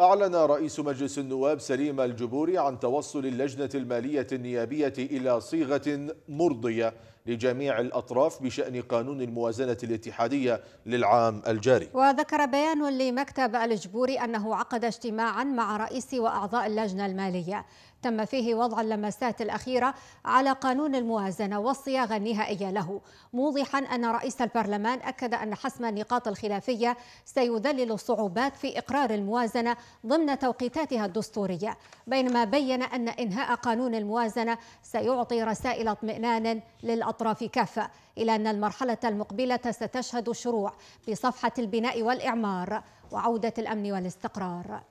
أعلن رئيس مجلس النواب سليم الجبوري عن توصل اللجنة المالية النيابية إلى صيغة مرضية لجميع الأطراف بشأن قانون الموازنة الاتحادية للعام الجاري وذكر بيان لمكتب الجبوري أنه عقد اجتماعا مع رئيس وأعضاء اللجنة المالية تم فيه وضع اللمسات الأخيرة على قانون الموازنة والصياغة النهائية له موضحا أن رئيس البرلمان أكد أن حسم النقاط الخلافية سيذلل الصعوبات في إقرار الموازنة ضمن توقيتاتها الدستورية بينما بين أن إنهاء قانون الموازنة سيعطي رسائل اطمئنان للأطراف الأطراف كافة إلى أن المرحلة المقبلة ستشهد الشروع بصفحة البناء والإعمار وعودة الأمن والاستقرار